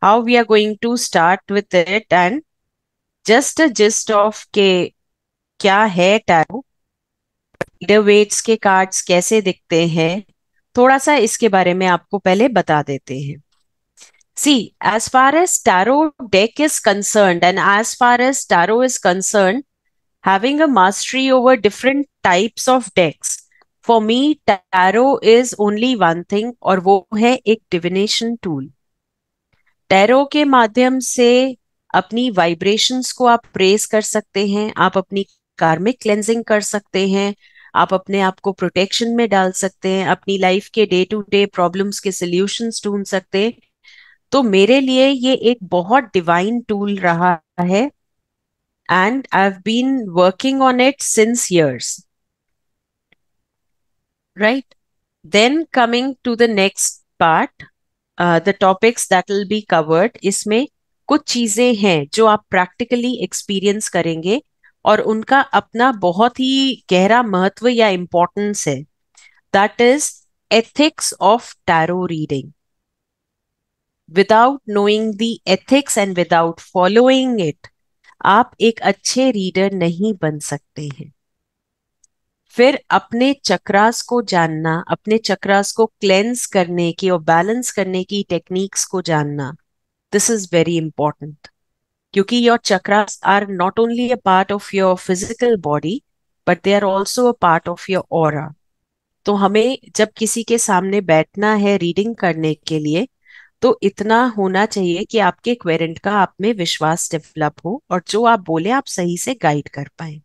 how we are going to start with it and just a gist of के क्या है tarot weights के cards कैसे दिखते हैं थोड़ा सा इसके बारे में आपको पहले बता देते हैं see as far as tarot deck is concern and as far as tarot is concern having a mastery over different types of decks. For me, tarot is only one thing और वो है एक divination tool. टैरो के माध्यम से अपनी vibrations को आप प्रेस कर सकते हैं आप अपनी कार्मिक क्लेंजिंग कर सकते हैं आप अपने आप को प्रोटेक्शन में डाल सकते हैं अपनी लाइफ के डे टू डे प्रॉब्लम्स के सोल्यूशंस ढूंढ सकते हैं तो मेरे लिए ये एक बहुत डिवाइन टूल रहा है and I have been working on it since years right then coming to the next part the topics that will be covered इसमें कुछ चीजें हैं जो आप प्रैक्टिकली एक्सपीरियंस करेंगे और उनका अपना बहुत ही गहरा महत्व या इम्पोर्टेंस है that is ethics of tarot reading without knowing the ethics and without following it आप एक अच्छे रीडर नहीं बन सकते हैं फिर अपने चक्रास को जानना अपने चक्रास को क्लेंस करने की और बैलेंस करने की टेक्निक्स को जानना दिस इज वेरी इंपॉर्टेंट क्योंकि your chakras are not only a part of your physical body but they are also a part of your और तो हमें जब किसी के सामने बैठना है रीडिंग करने के लिए तो इतना होना चाहिए कि आपके क्वेरेंट का आप में विश्वास डेवलप हो और जो आप बोले आप सही से गाइड कर पाए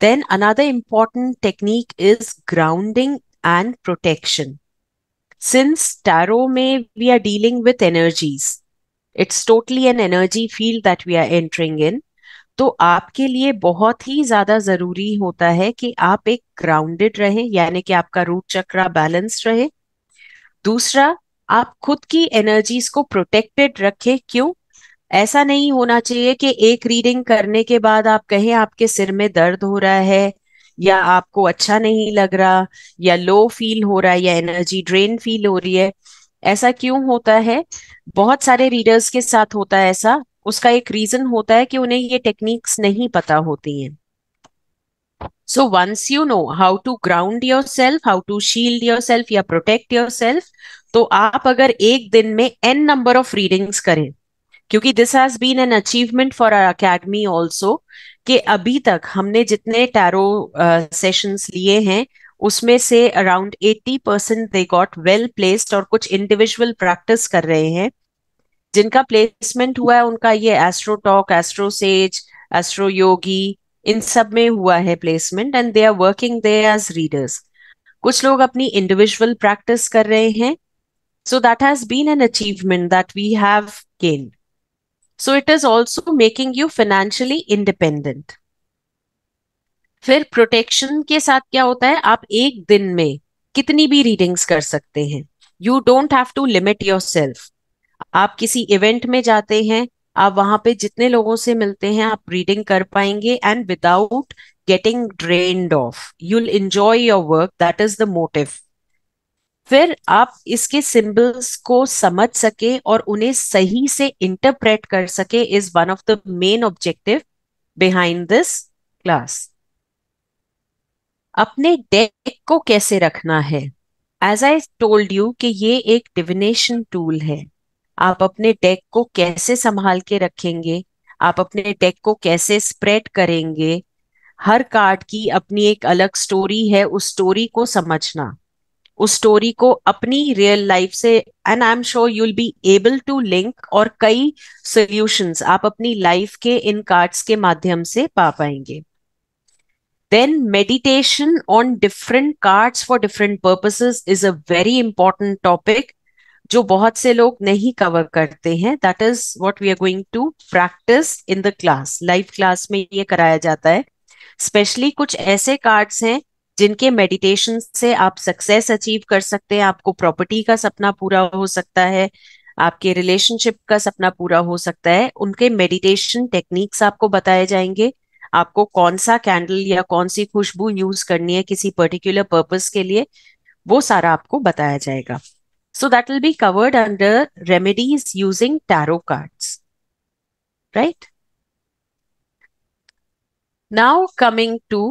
Then another important technique is grounding and protection. Since tarot may we are dealing with energies, it's totally an energy field that we are entering in तो आपके लिए बहुत ही ज्यादा जरूरी होता है कि आप एक ग्राउंडेड रहे यानी कि आपका रूट चक्रा बैलेंस रहे दूसरा आप खुद की एनर्जीज को प्रोटेक्टेड रखें क्यों ऐसा नहीं होना चाहिए कि एक रीडिंग करने के बाद आप कहें आपके सिर में दर्द हो रहा है या आपको अच्छा नहीं लग रहा या लो फील हो रहा है या एनर्जी ड्रेन फील हो रही है ऐसा क्यों होता है बहुत सारे रीडर्स के साथ होता है ऐसा उसका एक रीजन होता है कि उन्हें ये टेक्निक्स नहीं पता होती हैं you know how to ground yourself how to shield yourself या प्रोटेक्ट योर सेल्फ तो आप अगर एक दिन में एन नंबर ऑफ रीडिंग्स करें क्योंकि this has been an achievement for our academy also कि अभी तक हमने जितने टैरो सेशंस लिए हैं उसमें से around 80 percent they got well placed और कुछ इंडिविजुअल प्रैक्टिस कर रहे हैं जिनका प्लेसमेंट हुआ है उनका ये Astrotalk Astrosage Astroyogi इन सब में हुआ है placement and they are working they as readers कुछ लोग अपनी इंडिविजुअल प्रैक्टिस कर रहे हैं so that has been an achievement that we have gained so it is also making you financially independent फिर प्रोटेक्शन के साथ क्या होता है आप एक दिन में कितनी भी रीडिंग्स कर सकते हैं you don't have to limit yourself आप किसी इवेंट में जाते हैं आप वहां पे जितने लोगों से मिलते हैं आप रीडिंग कर पाएंगे and without getting drain of you'll enjoy your work that is the motive फिर आप इसके सिंबल्स को समझ सके और उन्हें सही से इंटरप्रेट कर सके is one of the main objective behind this class अपने डेक को कैसे रखना है एज आई टोल्ड यू कि ये एक डिविनेशन टूल है आप अपने डेक को कैसे संभाल के रखेंगे आप अपने डेक को कैसे स्प्रेड करेंगे हर कार्ड की अपनी एक अलग स्टोरी है उस स्टोरी को समझना उस स्टोरी को अपनी रियल लाइफ से and I am sure you'll be able to link और कई सोल्यूशन आप अपनी लाइफ के इन कार्ड्स के माध्यम से पा पाएंगे then meditation on different cards for different purposes is a very important topic जो बहुत से लोग नहीं कवर करते हैं that is what we are going to practice in the class live class में ये कराया जाता है स्पेशली कुछ ऐसे कार्ड्स हैं जिनके मेडिटेशन से आप सक्सेस अचीव कर सकते हैं आपको प्रॉपर्टी का सपना पूरा हो सकता है आपके रिलेशनशिप का सपना पूरा हो सकता है उनके मेडिटेशन टेक्निक्स आपको बताए जाएंगे आपको कौन सा कैंडल या कौन सी खुशबू यूज करनी है किसी पर्टिकुलर पर्पस के लिए वो सारा आपको बताया जाएगा so that will be covered under remedies using tarot cards right now coming to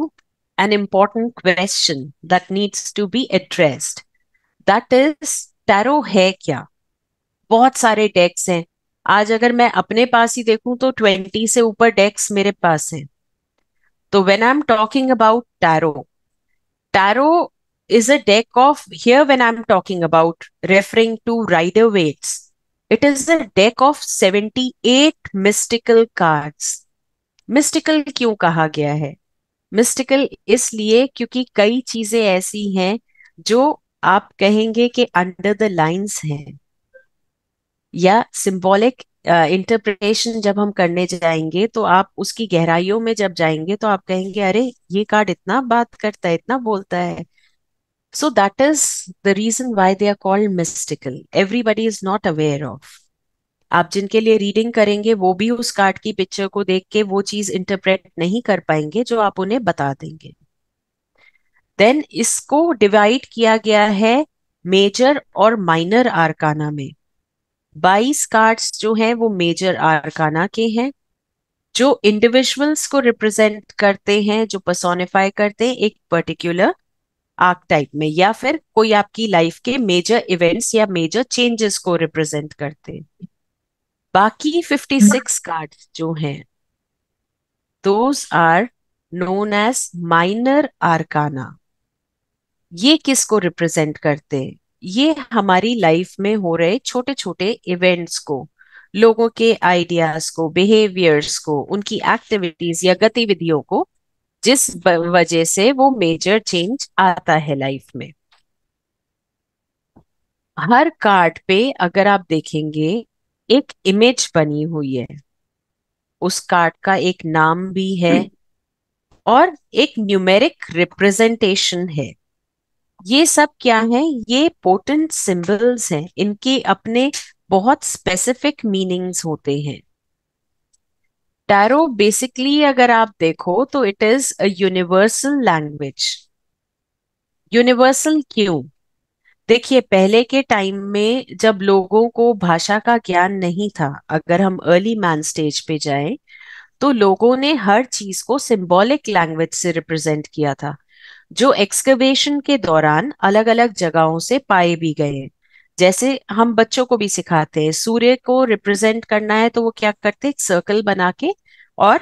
an important question that needs to be addressed. That is tarot है क्या बहुत सारे डेक्स हैं आज अगर मैं अपने पास ही देखूं तो ट्वेंटी से ऊपर डेक्स मेरे पास हैं तो when I am talking about tarot tarot is a deck of here when I'm talking about referring to Rider Waits. It is a deck of 78 mystical cards. Mystical क्यों कहा गया है मिस्टिकल इसलिए क्योंकि कई चीजें ऐसी हैं जो आप कहेंगे कि अंडर द लाइंस हैं या सिंबॉलिक इंटरप्रिटेशन uh, जब हम करने जाएंगे तो आप उसकी गहराइयों में जब जाएंगे तो आप कहेंगे अरे ये कार्ड इतना बात करता है इतना बोलता है so that is the reason why they are called mystical everybody is not aware of आप जिनके लिए रीडिंग करेंगे वो भी उस कार्ड की पिक्चर को देख के वो चीज इंटरप्रेट नहीं कर पाएंगे जो आप उन्हें बता देंगे देन इसको डिवाइड किया गया है मेजर और माइनर आरकाना में बाईस कार्ड्स जो हैं वो मेजर आरकाना के हैं जो इंडिविजुअल्स को रिप्रेजेंट करते हैं जो पर्सोनिफाई करते हैं एक पर्टिकुलर आर्क टाइप में या फिर कोई आपकी लाइफ के मेजर इवेंट्स या मेजर चेंजेस को रिप्रेजेंट करते हैं बाकी 56 कार्ड जो हैं those are known as minor arcana ये किसको रिप्रेजेंट करते हैं ये हमारी लाइफ में हो रहे छोटे छोटे इवेंट्स को लोगों के आइडियाज को बिहेवियर्स को उनकी एक्टिविटीज या गतिविधियों को जिस वजह से वो मेजर चेंज आता है लाइफ में हर कार्ड पे अगर आप देखेंगे एक इमेज बनी हुई है उस कार्ड का एक नाम भी है और एक न्यूमेरिक रिप्रेजेंटेशन है ये सब क्या है ये पोटेंट सिंबल्स हैं इनके अपने बहुत स्पेसिफिक मीनिंग्स होते हैं टैरो बेसिकली अगर आप देखो तो it is a universal language universal क्यों देखिए पहले के टाइम में जब लोगों को भाषा का ज्ञान नहीं था अगर हम अर्ली मैन स्टेज पे जाएं तो लोगों ने हर चीज को सिंबॉलिक लैंग्वेज से रिप्रेजेंट किया था जो एक्सकवेशन के दौरान अलग अलग जगहों से पाए भी गए हैं जैसे हम बच्चों को भी सिखाते हैं सूर्य को रिप्रेजेंट करना है तो वो क्या करते हैं सर्कल बना के और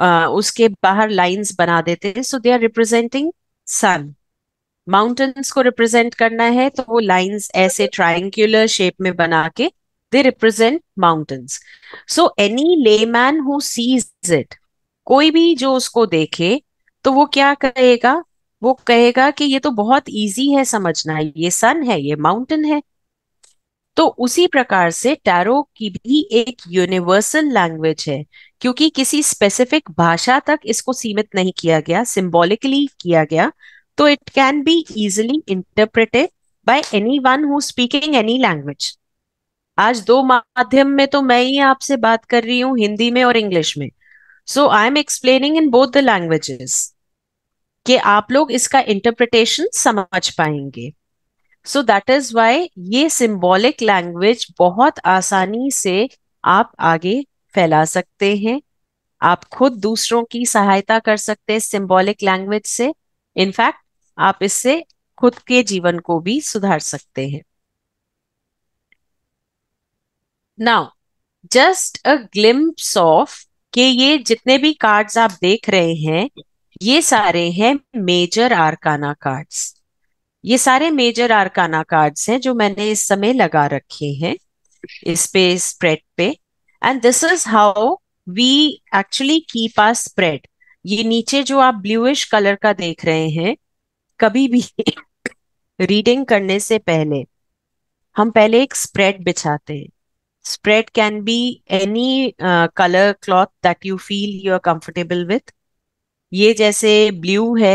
आ, उसके बाहर लाइंस बना देते हैं so they are representing sun mountains को रिप्रेजेंट करना है तो वो लाइंस ऐसे ट्राइंगुलर शेप में बना के they represent mountains so any layman who sees it कोई भी जो उसको देखे तो वो क्या कहेगा वो कहेगा कि ये तो बहुत इजी है समझना ये सन है ये माउंटेन है तो उसी प्रकार से टैरो की भी एक यूनिवर्सल लैंग्वेज है क्योंकि किसी स्पेसिफिक भाषा तक इसको सीमित नहीं किया गया सिंबॉलिकली किया गया it can be easily easily by anyone who speaking any language आज दो माध्यम में तो मैं ही आपसे बात कर रही हूँ हिंदी में और इंग्लिश में so I am explaining in both the languages कि आप लोग इसका इंटरप्रिटेशन समझ पाएंगे सो दैट इज वाई ये सिंबॉलिक लैंग्वेज बहुत आसानी से आप आगे फैला सकते हैं आप खुद दूसरों की सहायता कर सकते हैं सिंबॉलिक लैंग्वेज से इनफैक्ट आप इससे खुद के जीवन को भी सुधार सकते हैं now just a glimpse of के ये जितने भी कार्ड्स आप देख रहे हैं ये सारे हैं मेजर आरकाना कार्ड्स ये सारे मेजर आरकाना कार्ड्स हैं जो मैंने इस समय लगा रखे हैं इस पे स्प्रेड पे and this is how we actually keep our spread ये नीचे जो आप ब्लूइश कलर का देख रहे हैं कभी भी रीडिंग करने से पहले हम पहले एक स्प्रेड बिछाते हैं spread can be any colour cloth that you feel you are comfortable with ये जैसे ब्लू है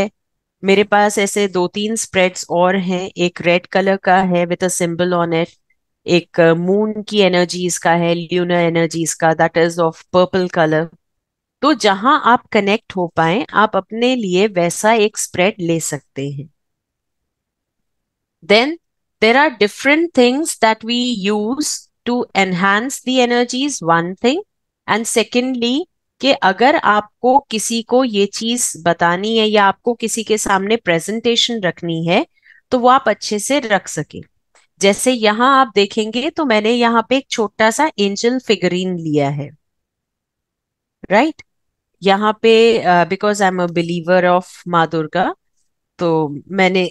मेरे पास ऐसे दो तीन स्प्रेड्स और हैं एक रेड कलर का है with a symbol on it एक मून uh, की एनर्जीज का है ल्यूनर एनर्जीज का that is of purple colour तो जहां आप कनेक्ट हो पाए आप अपने लिए वैसा एक स्प्रेड ले सकते हैं then there are different things that we use to enhance the energy is one thing and secondly कि अगर आपको किसी को ये चीज बतानी है या आपको किसी के सामने प्रेजेंटेशन रखनी है तो वो आप अच्छे से रख सके जैसे यहां आप देखेंगे तो मैंने यहाँ पे एक छोटा सा एंजल फिगरीन लिया है राइट right? यहाँ पे because I am a believer of माँ दुर्गा तो मैंने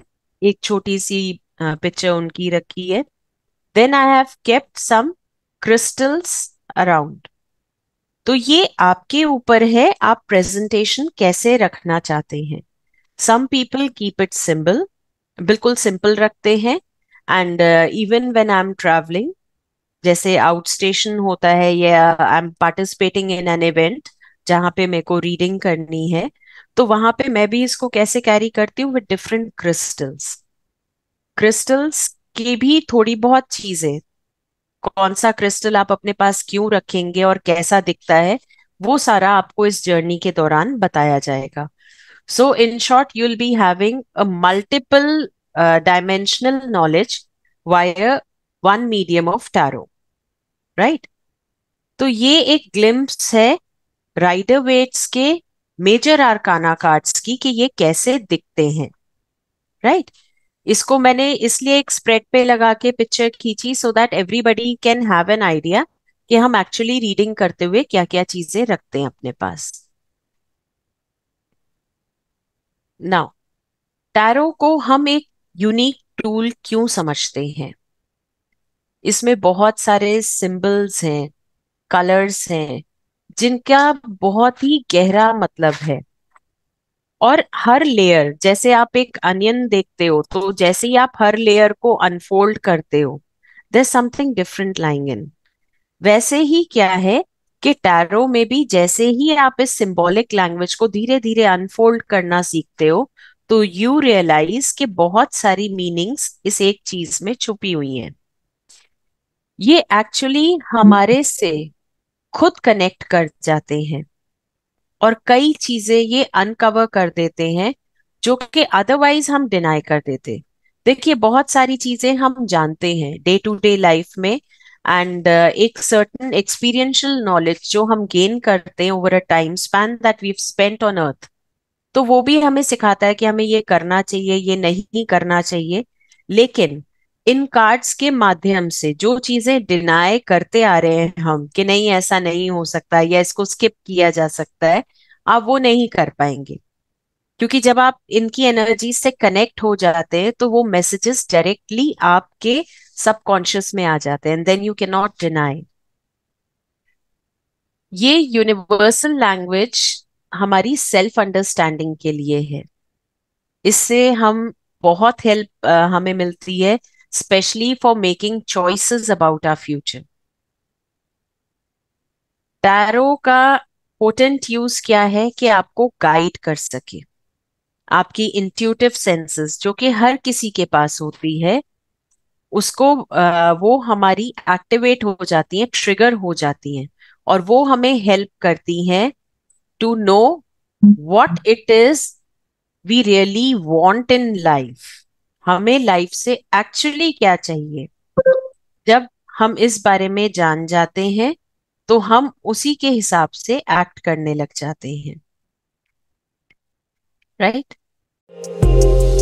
एक छोटी सी पिक्चर uh, उनकी रखी है then I have kept some crystals around तो ये आपके ऊपर है आप प्रेजेंटेशन कैसे रखना चाहते हैं some people keep it simple बिल्कुल सिंपल रखते हैं and even when I am travelling जैसे आउट स्टेशन होता है या I am participating in an event जहां पे मेरे को रीडिंग करनी है तो वहां पे मैं भी इसको कैसे कैरी करती हूँ विद डिफरेंट क्रिस्टल्स क्रिस्टल्स की भी थोड़ी बहुत चीजें कौन सा क्रिस्टल आप अपने पास क्यों रखेंगे और कैसा दिखता है वो सारा आपको इस जर्नी के दौरान बताया जाएगा so in short you'll be having a multiple dimensional knowledge why one medium of tarot right तो ये एक ग्लिम्स है राइडर वेट्स के मेजर आरकाना कार्ड्स की कि ये कैसे दिखते हैं राइट right? इसको मैंने इसलिए एक स्प्रेड पे लगा के पिक्चर खींची so that everybody can have an idea कि हम एक्चुअली रीडिंग करते हुए क्या क्या चीजें रखते हैं अपने पास नाउ टैरो को हम एक यूनिक टूल क्यों समझते हैं इसमें बहुत सारे सिंबल्स हैं कलर्स हैं जिनका बहुत ही गहरा मतलब है और हर लेयर जैसे आप एक अनियन देखते हो तो जैसे ही आप हर लेयर को अनफोल्ड करते हो there something different lying in वैसे ही क्या है कि टैरो में भी जैसे ही आप इस सिंबॉलिक लैंग्वेज को धीरे धीरे अनफोल्ड करना सीखते हो तो यू रियलाइज कि बहुत सारी मीनिंग्स इस एक चीज में छुपी हुई हैं ये एक्चुअली हमारे से खुद कनेक्ट कर जाते हैं और कई चीजें ये अनकवर कर देते हैं जो कि अदरवाइज हम डिनाई कर देते देखिए बहुत सारी चीजें हम जानते हैं डे टू डे लाइफ में एंड uh, एक सर्टन एक्सपीरियंशियल नॉलेज जो हम गेन करते हैं over a time span that we spent on earth तो वो भी हमें सिखाता है कि हमें ये करना चाहिए ये नहीं करना चाहिए लेकिन इन कार्ड्स के माध्यम से जो चीजें डिनाय करते आ रहे हैं हम कि नहीं ऐसा नहीं हो सकता या इसको स्किप किया जा सकता है आप वो नहीं कर पाएंगे क्योंकि जब आप इनकी एनर्जी से कनेक्ट हो जाते हैं तो वो मैसेजेस डायरेक्टली आपके सबकॉन्शियस में आ जाते हैं then you cannot deny ये यूनिवर्सल लैंग्वेज हमारी सेल्फ अंडरस्टैंडिंग के लिए है इससे हम बहुत हेल्प हमें मिलती है especially for making choices about our future. Tarot का पोटेंट यूज क्या है कि आपको गाइड कर सके आपकी इंट्यूटिव सेंसेस जो कि हर किसी के पास होती है उसको वो हमारी एक्टिवेट हो जाती हैं ट्रिगर हो जाती हैं और वो हमें हेल्प करती हैं to know what it is we really want in life हमें लाइफ से एक्चुअली क्या चाहिए जब हम इस बारे में जान जाते हैं तो हम उसी के हिसाब से एक्ट करने लग जाते हैं राइट right?